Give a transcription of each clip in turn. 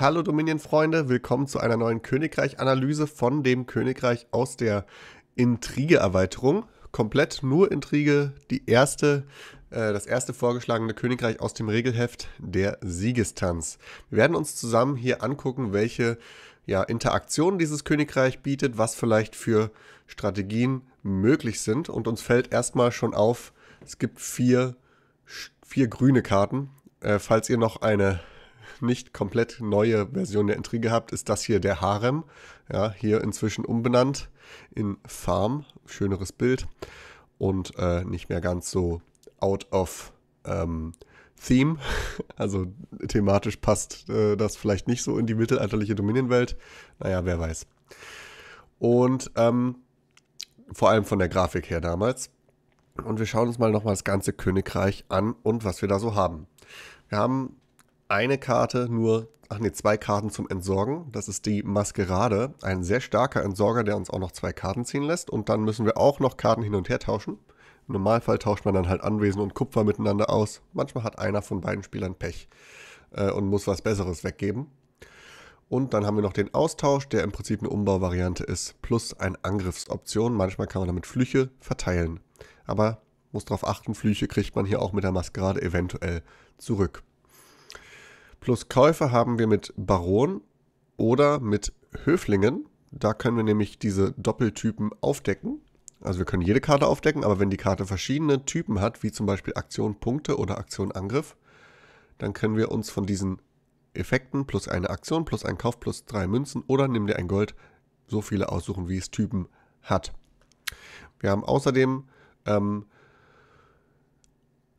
Hallo Dominion-Freunde, willkommen zu einer neuen Königreich-Analyse von dem Königreich aus der Intrige-Erweiterung. Komplett nur Intrige, die erste, äh, das erste vorgeschlagene Königreich aus dem Regelheft der Siegestanz. Wir werden uns zusammen hier angucken, welche ja, Interaktionen dieses Königreich bietet, was vielleicht für Strategien möglich sind. Und uns fällt erstmal schon auf, es gibt vier, vier grüne Karten. Äh, falls ihr noch eine nicht komplett neue Version der Intrige habt, ist das hier der Harem. Ja, hier inzwischen umbenannt in Farm. Schöneres Bild. Und äh, nicht mehr ganz so out of ähm, Theme. Also thematisch passt äh, das vielleicht nicht so in die mittelalterliche Dominionwelt. Naja, wer weiß. Und ähm, vor allem von der Grafik her damals. Und wir schauen uns mal nochmal das ganze Königreich an und was wir da so haben. Wir haben eine Karte nur, ach nee, zwei Karten zum Entsorgen. Das ist die Maskerade, ein sehr starker Entsorger, der uns auch noch zwei Karten ziehen lässt. Und dann müssen wir auch noch Karten hin und her tauschen. Im Normalfall tauscht man dann halt Anwesen und Kupfer miteinander aus. Manchmal hat einer von beiden Spielern Pech äh, und muss was Besseres weggeben. Und dann haben wir noch den Austausch, der im Prinzip eine Umbauvariante ist, plus eine Angriffsoption. Manchmal kann man damit Flüche verteilen. Aber muss darauf achten, Flüche kriegt man hier auch mit der Maskerade eventuell zurück. Plus Käufe haben wir mit Baron oder mit Höflingen. Da können wir nämlich diese Doppeltypen aufdecken. Also wir können jede Karte aufdecken, aber wenn die Karte verschiedene Typen hat, wie zum Beispiel Aktion Punkte oder Aktion Angriff, dann können wir uns von diesen Effekten plus eine Aktion plus ein Kauf plus drei Münzen oder nimm dir ein Gold so viele aussuchen, wie es Typen hat. Wir haben außerdem ähm,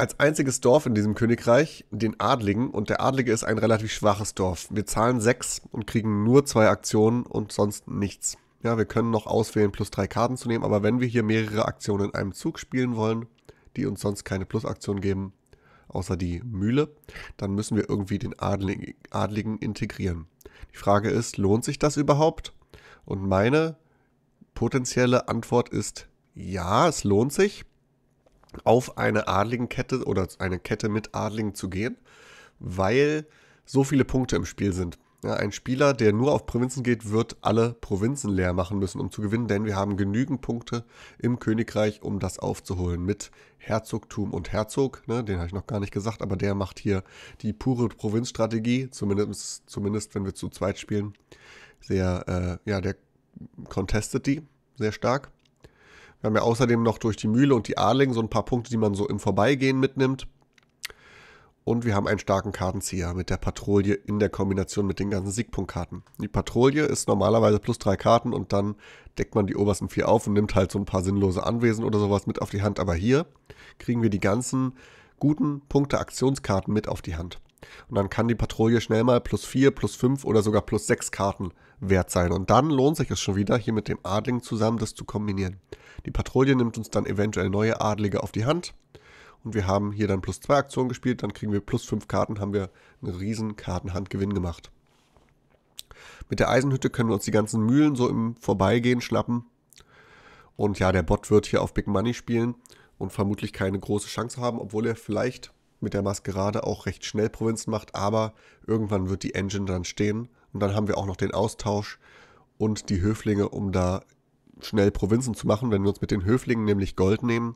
als einziges Dorf in diesem Königreich den Adligen und der Adlige ist ein relativ schwaches Dorf. Wir zahlen sechs und kriegen nur zwei Aktionen und sonst nichts. Ja, wir können noch auswählen, plus drei Karten zu nehmen, aber wenn wir hier mehrere Aktionen in einem Zug spielen wollen, die uns sonst keine Plusaktion geben, außer die Mühle, dann müssen wir irgendwie den Adligen, Adligen integrieren. Die Frage ist, lohnt sich das überhaupt? Und meine potenzielle Antwort ist ja, es lohnt sich auf eine Adligenkette oder eine Kette mit Adligen zu gehen, weil so viele Punkte im Spiel sind. Ja, ein Spieler, der nur auf Provinzen geht, wird alle Provinzen leer machen müssen, um zu gewinnen, denn wir haben genügend Punkte im Königreich, um das aufzuholen mit Herzogtum und Herzog. Ne, den habe ich noch gar nicht gesagt, aber der macht hier die pure Provinzstrategie, zumindest, zumindest wenn wir zu zweit spielen. Sehr, äh, ja, der contestet die sehr stark. Wir haben ja außerdem noch durch die Mühle und die Adling so ein paar Punkte, die man so im Vorbeigehen mitnimmt. Und wir haben einen starken Kartenzieher mit der Patrouille in der Kombination mit den ganzen Siegpunktkarten. Die Patrouille ist normalerweise plus drei Karten und dann deckt man die obersten vier auf und nimmt halt so ein paar sinnlose Anwesen oder sowas mit auf die Hand. Aber hier kriegen wir die ganzen guten Punkte Aktionskarten mit auf die Hand. Und dann kann die Patrouille schnell mal plus vier, plus fünf oder sogar plus sechs Karten wert sein. Und dann lohnt sich es schon wieder, hier mit dem Adling zusammen das zu kombinieren. Die Patrouille nimmt uns dann eventuell neue Adlige auf die Hand. Und wir haben hier dann plus zwei Aktionen gespielt, dann kriegen wir plus fünf Karten, haben wir einen riesen Kartenhandgewinn gemacht. Mit der Eisenhütte können wir uns die ganzen Mühlen so im Vorbeigehen schnappen. Und ja, der Bot wird hier auf Big Money spielen und vermutlich keine große Chance haben, obwohl er vielleicht mit der Maskerade auch recht schnell Provinzen macht, aber irgendwann wird die Engine dann stehen und dann haben wir auch noch den Austausch und die Höflinge, um da schnell Provinzen zu machen. Wenn wir uns mit den Höflingen nämlich Gold nehmen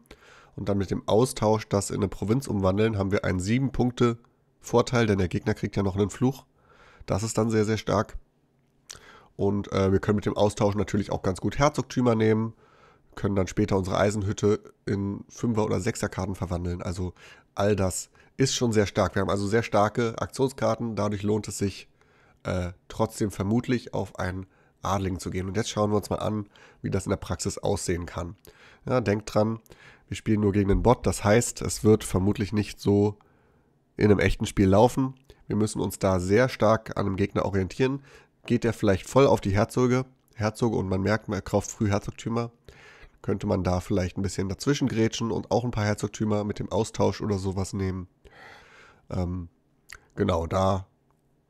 und dann mit dem Austausch das in eine Provinz umwandeln, haben wir einen 7 Punkte Vorteil, denn der Gegner kriegt ja noch einen Fluch. Das ist dann sehr, sehr stark. Und äh, wir können mit dem Austausch natürlich auch ganz gut Herzogtümer nehmen, können dann später unsere Eisenhütte in 5er- oder 6er-Karten verwandeln. Also all das ist schon sehr stark. Wir haben also sehr starke Aktionskarten. Dadurch lohnt es sich äh, trotzdem vermutlich auf ein Adling zu gehen. Und jetzt schauen wir uns mal an, wie das in der Praxis aussehen kann. Ja, denkt dran, wir spielen nur gegen den Bot. Das heißt, es wird vermutlich nicht so in einem echten Spiel laufen. Wir müssen uns da sehr stark an einem Gegner orientieren. Geht er vielleicht voll auf die Herzöge, Herzöge und man merkt, man kauft früh Herzogtümer, könnte man da vielleicht ein bisschen dazwischen grätschen und auch ein paar Herzogtümer mit dem Austausch oder sowas nehmen. Ähm, genau, da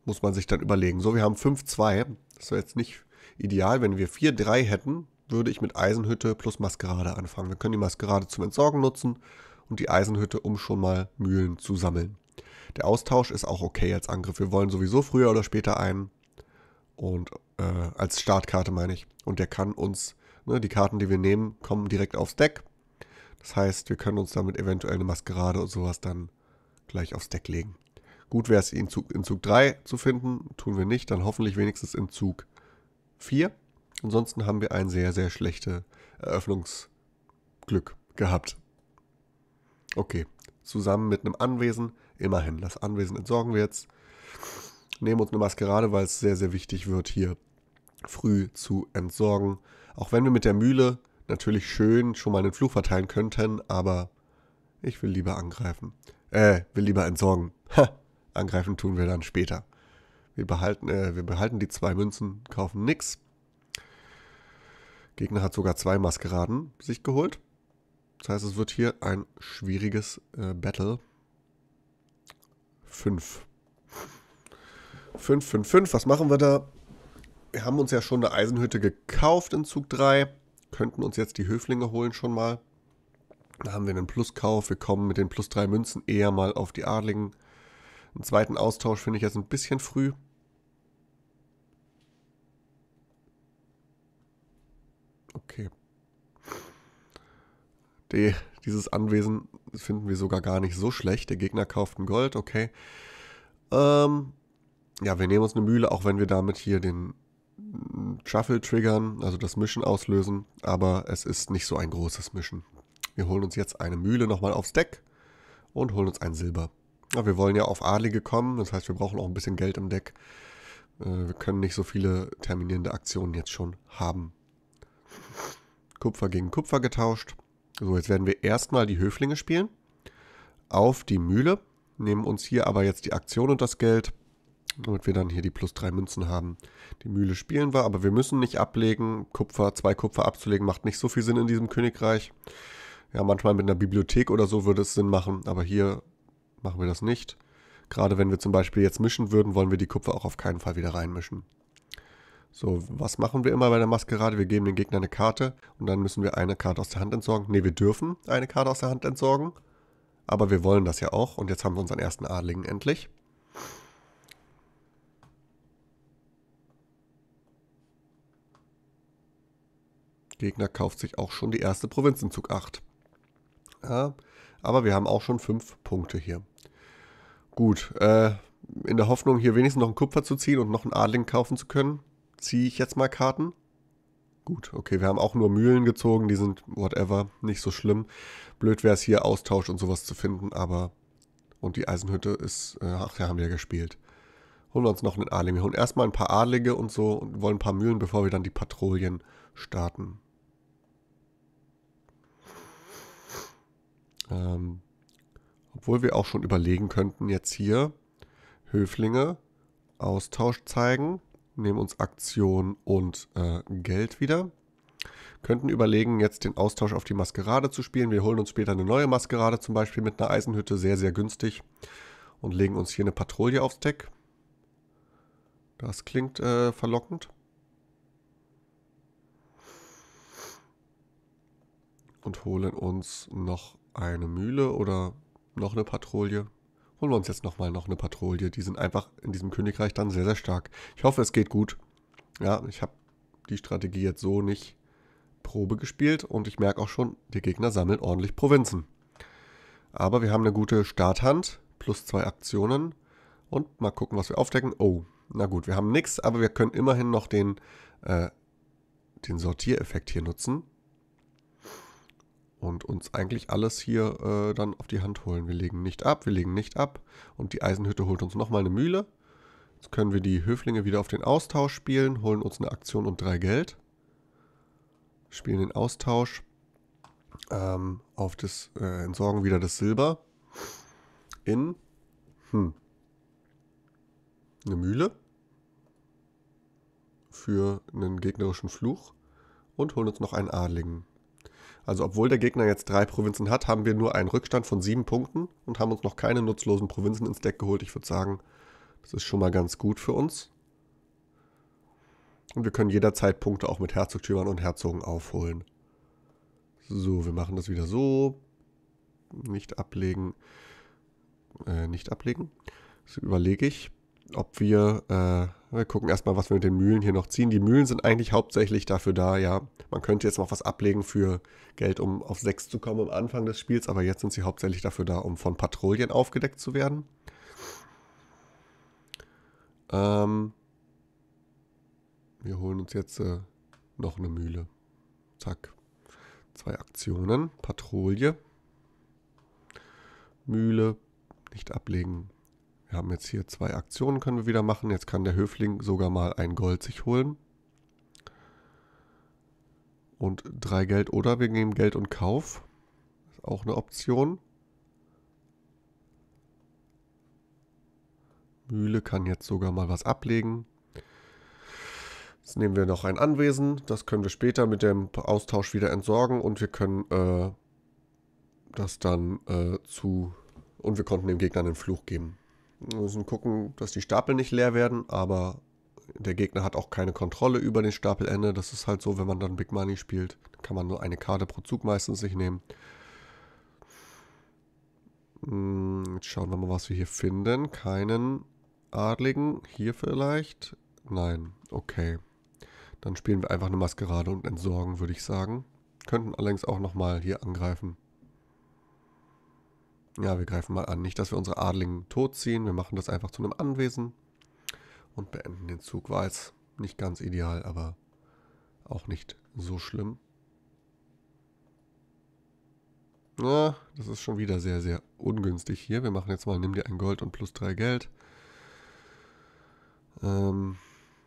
muss man sich dann überlegen. So, wir haben 5-2. Das war jetzt nicht ideal. Wenn wir 4-3 hätten, würde ich mit Eisenhütte plus Maskerade anfangen. Wir können die Maskerade zum Entsorgen nutzen und die Eisenhütte, um schon mal Mühlen zu sammeln. Der Austausch ist auch okay als Angriff. Wir wollen sowieso früher oder später einen. Und äh, als Startkarte meine ich. Und der kann uns, ne, die Karten, die wir nehmen, kommen direkt aufs Deck. Das heißt, wir können uns damit eventuell eine Maskerade und sowas dann gleich aufs Deck legen. Gut wäre es, ihn in Zug 3 zu finden. Tun wir nicht, dann hoffentlich wenigstens in Zug vier. Ansonsten haben wir ein sehr, sehr schlechtes Eröffnungsglück gehabt. Okay, zusammen mit einem Anwesen, immerhin, das Anwesen entsorgen wir jetzt. Nehmen uns eine Maskerade, weil es sehr, sehr wichtig wird, hier früh zu entsorgen. Auch wenn wir mit der Mühle natürlich schön schon mal einen Fluch verteilen könnten, aber ich will lieber angreifen. Äh, will lieber entsorgen. Ha, angreifen tun wir dann später. Wir behalten, äh, wir behalten die zwei Münzen, kaufen nix. Gegner hat sogar zwei Maskeraden sich geholt. Das heißt, es wird hier ein schwieriges äh, Battle. 5. 5, 5, 5. Was machen wir da? Wir haben uns ja schon eine Eisenhütte gekauft in Zug 3. Könnten uns jetzt die Höflinge holen schon mal. Da haben wir einen Pluskauf. Wir kommen mit den plus 3 Münzen eher mal auf die Adligen. Einen zweiten Austausch finde ich jetzt ein bisschen früh. Okay. Die, dieses Anwesen finden wir sogar gar nicht so schlecht. Der Gegner kauft ein Gold, okay. Ähm, ja, wir nehmen uns eine Mühle, auch wenn wir damit hier den Truffle mm, triggern, also das Mischen auslösen. Aber es ist nicht so ein großes Mischen. Wir holen uns jetzt eine Mühle nochmal aufs Deck und holen uns ein Silber. Ja, wir wollen ja auf Adlige kommen, das heißt, wir brauchen auch ein bisschen Geld im Deck. Äh, wir können nicht so viele terminierende Aktionen jetzt schon haben. Kupfer gegen Kupfer getauscht. So, jetzt werden wir erstmal die Höflinge spielen. Auf die Mühle. Nehmen uns hier aber jetzt die Aktion und das Geld, damit wir dann hier die plus drei Münzen haben. Die Mühle spielen wir, aber wir müssen nicht ablegen. Kupfer, zwei Kupfer abzulegen, macht nicht so viel Sinn in diesem Königreich. Ja, manchmal mit einer Bibliothek oder so würde es Sinn machen, aber hier machen wir das nicht. Gerade wenn wir zum Beispiel jetzt mischen würden, wollen wir die Kupfer auch auf keinen Fall wieder reinmischen. So, was machen wir immer bei der Maskerade? Wir geben dem Gegner eine Karte und dann müssen wir eine Karte aus der Hand entsorgen. Ne, wir dürfen eine Karte aus der Hand entsorgen, aber wir wollen das ja auch und jetzt haben wir unseren ersten Adligen endlich. Gegner kauft sich auch schon die erste Provinz in Zug 8. Ja, aber wir haben auch schon 5 Punkte hier. Gut, äh, in der Hoffnung, hier wenigstens noch einen Kupfer zu ziehen und noch einen Adling kaufen zu können, ziehe ich jetzt mal Karten. Gut, okay, wir haben auch nur Mühlen gezogen, die sind whatever, nicht so schlimm. Blöd wäre es hier Austausch und sowas zu finden, aber... Und die Eisenhütte ist... Äh, ach, ja, haben wir ja gespielt. Holen wir uns noch einen Adling. Wir holen erstmal ein paar Adlige und so und wollen ein paar Mühlen, bevor wir dann die Patrouillen starten. Ähm, obwohl wir auch schon überlegen könnten, jetzt hier Höflinge Austausch zeigen nehmen uns Aktion und äh, Geld wieder. Könnten überlegen, jetzt den Austausch auf die Maskerade zu spielen. Wir holen uns später eine neue Maskerade, zum Beispiel mit einer Eisenhütte, sehr, sehr günstig. Und legen uns hier eine Patrouille aufs Deck. Das klingt äh, verlockend. Und holen uns noch eine Mühle oder noch eine Patrouille holen wir uns jetzt nochmal noch eine Patrouille. Die sind einfach in diesem Königreich dann sehr, sehr stark. Ich hoffe, es geht gut. Ja, ich habe die Strategie jetzt so nicht Probe gespielt und ich merke auch schon, die Gegner sammeln ordentlich Provinzen. Aber wir haben eine gute Starthand, plus zwei Aktionen und mal gucken, was wir aufdecken. Oh, na gut, wir haben nichts, aber wir können immerhin noch den, äh, den Sortiereffekt hier nutzen und uns eigentlich alles hier äh, dann auf die Hand holen. Wir legen nicht ab, wir legen nicht ab und die Eisenhütte holt uns nochmal eine Mühle. Jetzt können wir die Höflinge wieder auf den Austausch spielen, holen uns eine Aktion und drei Geld. Spielen den Austausch. Ähm, auf das, äh, entsorgen wieder das Silber. In, hm, eine Mühle. Für einen gegnerischen Fluch. Und holen uns noch einen Adligen. Also obwohl der Gegner jetzt drei Provinzen hat, haben wir nur einen Rückstand von sieben Punkten und haben uns noch keine nutzlosen Provinzen ins Deck geholt. Ich würde sagen, das ist schon mal ganz gut für uns. Und wir können jederzeit Punkte auch mit Herzogtümern und Herzogen aufholen. So, wir machen das wieder so. Nicht ablegen. Äh, nicht ablegen. Das überlege ich ob wir, äh, wir gucken erstmal, was wir mit den Mühlen hier noch ziehen. Die Mühlen sind eigentlich hauptsächlich dafür da, ja, man könnte jetzt noch was ablegen für Geld, um auf 6 zu kommen am Anfang des Spiels, aber jetzt sind sie hauptsächlich dafür da, um von Patrouillen aufgedeckt zu werden. Ähm, wir holen uns jetzt äh, noch eine Mühle. Zack. Zwei Aktionen. Patrouille. Mühle. Nicht ablegen. Wir haben jetzt hier zwei Aktionen, können wir wieder machen. Jetzt kann der Höfling sogar mal ein Gold sich holen. Und drei Geld oder wir nehmen Geld und Kauf. Ist auch eine Option. Mühle kann jetzt sogar mal was ablegen. Jetzt nehmen wir noch ein Anwesen. Das können wir später mit dem Austausch wieder entsorgen und wir können äh, das dann äh, zu... Und wir konnten dem Gegner einen Fluch geben. Wir müssen gucken, dass die Stapel nicht leer werden, aber der Gegner hat auch keine Kontrolle über den Stapelende. Das ist halt so, wenn man dann Big Money spielt, kann man nur eine Karte pro Zug meistens sich nehmen. Hm, jetzt schauen wir mal, was wir hier finden. Keinen Adligen. Hier vielleicht? Nein. Okay. Dann spielen wir einfach eine Maskerade und entsorgen, würde ich sagen. Könnten allerdings auch nochmal hier angreifen. Ja, wir greifen mal an. Nicht, dass wir unsere Adligen totziehen. Wir machen das einfach zu einem Anwesen und beenden den Zug. War jetzt nicht ganz ideal, aber auch nicht so schlimm. Ja, das ist schon wieder sehr, sehr ungünstig hier. Wir machen jetzt mal, nimm dir ein Gold und plus drei Geld. Ähm,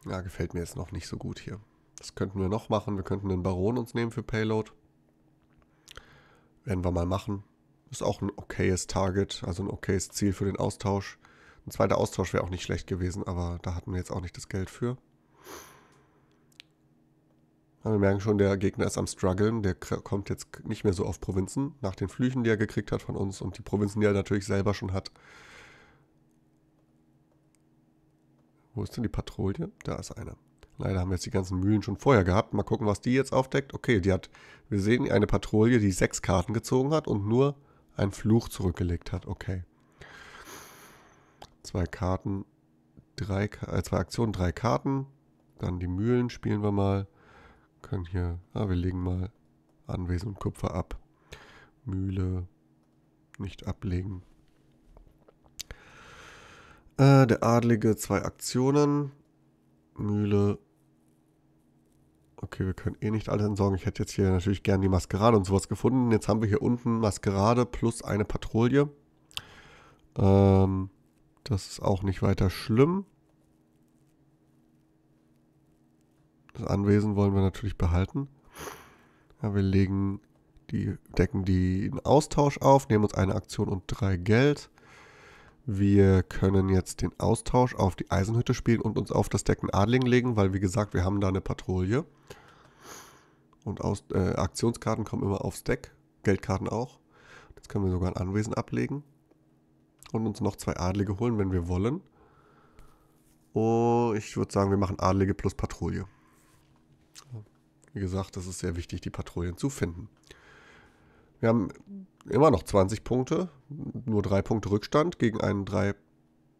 ja, gefällt mir jetzt noch nicht so gut hier. Das könnten wir noch machen. Wir könnten den Baron uns nehmen für Payload. Werden wir mal machen. Ist auch ein okayes Target, also ein okayes Ziel für den Austausch. Ein zweiter Austausch wäre auch nicht schlecht gewesen, aber da hatten wir jetzt auch nicht das Geld für. Aber wir merken schon, der Gegner ist am struggeln. Der kommt jetzt nicht mehr so auf Provinzen, nach den Flüchen, die er gekriegt hat von uns und die Provinzen, die er natürlich selber schon hat. Wo ist denn die Patrouille? Da ist eine. Leider haben wir jetzt die ganzen Mühlen schon vorher gehabt. Mal gucken, was die jetzt aufdeckt. Okay, die hat, wir sehen eine Patrouille, die sechs Karten gezogen hat und nur ein Fluch zurückgelegt hat, okay. Zwei Karten, drei, äh, zwei Aktionen, drei Karten. Dann die Mühlen spielen wir mal. Können hier, ah, wir legen mal Anwesen und Kupfer ab. Mühle nicht ablegen. Äh, der Adlige zwei Aktionen. Mühle okay, wir können eh nicht alles entsorgen. Ich hätte jetzt hier natürlich gerne die Maskerade und sowas gefunden. Jetzt haben wir hier unten Maskerade plus eine Patrouille. Ähm, das ist auch nicht weiter schlimm. Das Anwesen wollen wir natürlich behalten. Ja, wir legen die, decken den Austausch auf, nehmen uns eine Aktion und drei Geld. Wir können jetzt den Austausch auf die Eisenhütte spielen und uns auf das Decken Adling legen, weil wie gesagt, wir haben da eine Patrouille. Und aus, äh, Aktionskarten kommen immer aufs Deck, Geldkarten auch. Jetzt können wir sogar ein Anwesen ablegen und uns noch zwei Adlige holen, wenn wir wollen. Oh, ich würde sagen, wir machen Adlige plus Patrouille. Wie gesagt, das ist sehr wichtig, die Patrouillen zu finden. Wir haben immer noch 20 Punkte, nur drei Punkte Rückstand gegen einen, drei,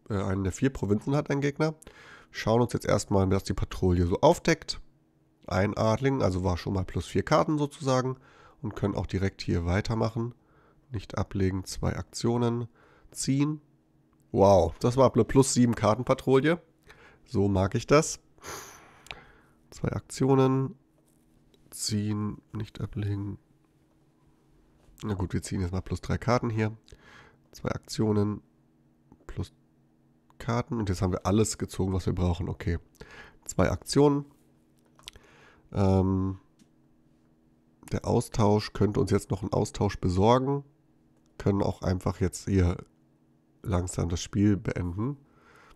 äh, einen der vier Provinzen hat ein Gegner. Schauen uns jetzt erstmal, dass die Patrouille so aufdeckt. Ein Adling, also war schon mal plus vier Karten sozusagen und können auch direkt hier weitermachen. Nicht ablegen, zwei Aktionen ziehen. Wow, das war eine plus sieben Kartenpatrouille. So mag ich das. Zwei Aktionen ziehen, nicht ablegen, na gut, wir ziehen jetzt mal plus drei Karten hier. Zwei Aktionen plus Karten. Und jetzt haben wir alles gezogen, was wir brauchen. Okay, zwei Aktionen. Ähm, der Austausch könnte uns jetzt noch einen Austausch besorgen. Können auch einfach jetzt hier langsam das Spiel beenden.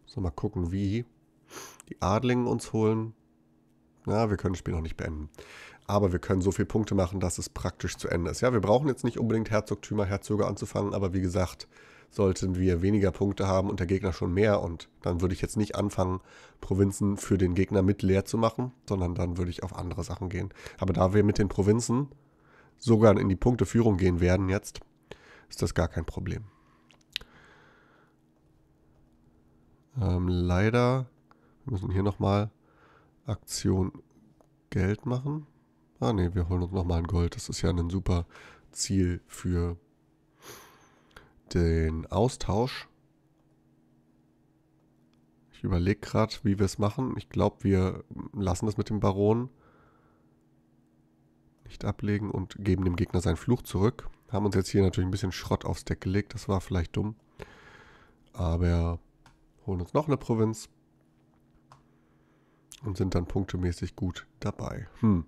Müssen wir mal gucken, wie. Die Adlingen uns holen. Na, ja, wir können das Spiel noch nicht beenden aber wir können so viele Punkte machen, dass es praktisch zu Ende ist. Ja, wir brauchen jetzt nicht unbedingt Herzogtümer, Herzöge anzufangen, aber wie gesagt, sollten wir weniger Punkte haben und der Gegner schon mehr und dann würde ich jetzt nicht anfangen, Provinzen für den Gegner mit leer zu machen, sondern dann würde ich auf andere Sachen gehen. Aber da wir mit den Provinzen sogar in die Punkteführung gehen werden jetzt, ist das gar kein Problem. Ähm, leider, wir hier nochmal Aktion Geld machen. Ah ne, wir holen uns nochmal ein Gold. Das ist ja ein super Ziel für den Austausch. Ich überlege gerade, wie wir es machen. Ich glaube, wir lassen das mit dem Baron nicht ablegen und geben dem Gegner seinen Fluch zurück. Haben uns jetzt hier natürlich ein bisschen Schrott aufs Deck gelegt. Das war vielleicht dumm. Aber holen uns noch eine Provinz und sind dann punktemäßig gut dabei. Hm.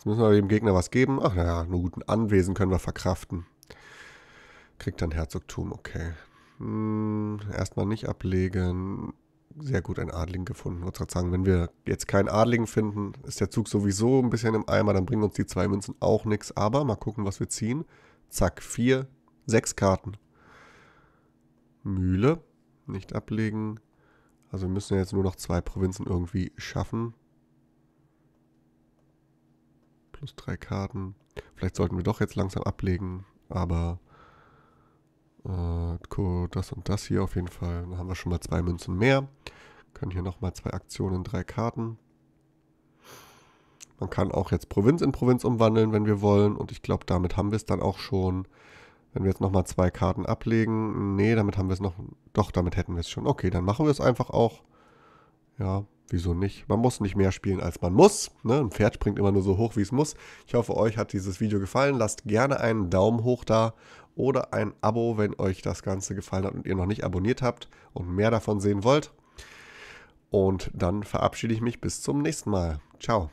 Jetzt müssen wir dem Gegner was geben. Ach naja, einen guten Anwesen können wir verkraften. Kriegt dann Herzogtum, okay. Hm, erstmal nicht ablegen. Sehr gut, ein Adling gefunden. Ich würde sagen, wenn wir jetzt keinen Adligen finden, ist der Zug sowieso ein bisschen im Eimer. Dann bringen uns die zwei Münzen auch nichts. Aber mal gucken, was wir ziehen. Zack, vier, sechs Karten. Mühle, nicht ablegen. Also wir müssen ja jetzt nur noch zwei Provinzen irgendwie schaffen plus drei Karten. Vielleicht sollten wir doch jetzt langsam ablegen, aber äh, das und das hier auf jeden Fall. Dann haben wir schon mal zwei Münzen mehr. Können hier nochmal zwei Aktionen, drei Karten. Man kann auch jetzt Provinz in Provinz umwandeln, wenn wir wollen. Und ich glaube, damit haben wir es dann auch schon. Wenn wir jetzt nochmal zwei Karten ablegen. Nee, damit haben wir es noch. Doch, damit hätten wir es schon. Okay, dann machen wir es einfach auch. Ja, Wieso nicht? Man muss nicht mehr spielen, als man muss. Ne? Ein Pferd springt immer nur so hoch, wie es muss. Ich hoffe, euch hat dieses Video gefallen. Lasst gerne einen Daumen hoch da oder ein Abo, wenn euch das Ganze gefallen hat und ihr noch nicht abonniert habt und mehr davon sehen wollt. Und dann verabschiede ich mich bis zum nächsten Mal. Ciao.